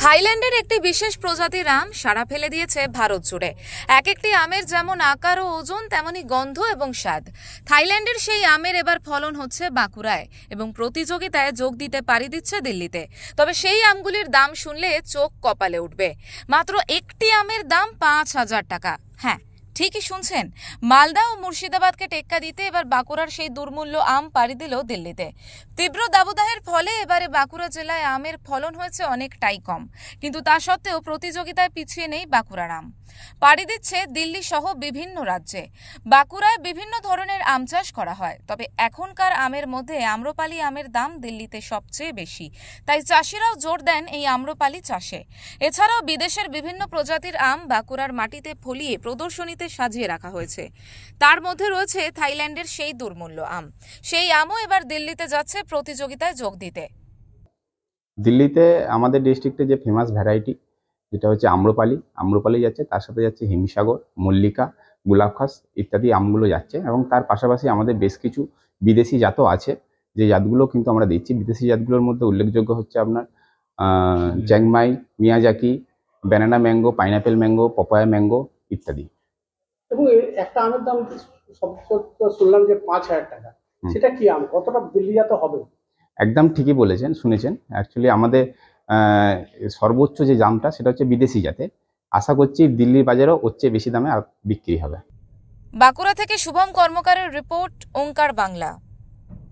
থাইল্যান্ডের একটি বিশেষ প্রজাতির আম সারা ফেলে দিয়েছে ভারত জুড়ে এক একটি আমের যেমন আকার ও ওজন তেমনই গন্ধ এবং স্বাদ থাইল্যান্ডের সেই আমের এবার ফলন হচ্ছে বাঁকুড়ায় এবং প্রতিযোগিতায় যোগ দিতে পারি দিচ্ছে দিল্লিতে তবে সেই আমগুলির দাম শুনলে চোখ কপালে উঠবে মাত্র একটি আমের দাম পাঁচ হাজার টাকা হ্যাঁ ঠিকই শুনছেন মালদা ও মুর্শিদাবাদকে টেক্কা দিতে এবার বাঁকুড়ার সেই দুর্মূল্য আম পাড়ি দিল দিল্লিতে তীব্র দাবদাহের ফলে এবারে বাঁকুড়া জেলায় আমের ফলন হয়েছে অনেকটাই কম কিন্তু তা সত্ত্বেও প্রতিযোগিতায় পিছিয়ে নেই বাঁকুড়ার আম পাড়ি দিচ্ছে দিল্লি সহ বিভিন্ন রাজ্যে বাঁকুড়ায় বিভিন্ন ধরনের আম চাষ করা হয় তবে এখনকার আমের মধ্যে আম্রপালি আমের দাম দিল্লিতে সবচেয়ে বেশি তাই চাষিরাও জোর দেন এই আম্রপালি চাষে এছাড়াও বিদেশের বিভিন্ন প্রজাতির আম বাঁকুড়ার মাটিতে ফলিয়ে প্রদর্শনীতে সাজিয়ে রাখা হয়েছে তার মধ্যে রয়েছে থাইল্যান্ডের সেই দুর্মূল্য আম সেই আমও এবার দিল্লিতে যাচ্ছে প্রতিযোগিতায় যোগ দিতে দিল্লিতে আমাদের ডিস্ট্রিক্টে যে ফেমাস ভ্যারাইটি যেটা হচ্ছে আম্রপালি আম্রপালি যাচ্ছে তার সাথে যাচ্ছে হিমসাগর মল্লিকা গোলাপখাস ইত্যাদি আমগুলো যাচ্ছে এবং তার পাশাপাশি আমাদের বেশ কিছু বিদেশি জাতও আছে যে জাতগুলো কিন্তু আমরা দিচ্ছি বিদেশি জাতগুলোর মধ্যে উল্লেখযোগ্য হচ্ছে আপনার Chiang Mai Miyazaki banana mango pineapple mango papaya mango ইত্যাদি এবং একটা আমের দাম শুনলাম যে পাঁচ হাজার টাকা সেটা কি আম কতটা বিলিয়াত হবে একদম ঠিকই বলেছেন শুনেছেন অ্যাকচুয়ালি আমাদের সর্বোচ্চ যে দামটা সেটা হচ্ছে বিদেশি জাতে আশা করছি দিল্লির বাজারেও ওর চেয়ে বেশি দামে আর বিক্রি হবে বাঁকুড়া থেকে শুভম কর্মকারের রিপোর্ট ওঙ্কার বাংলা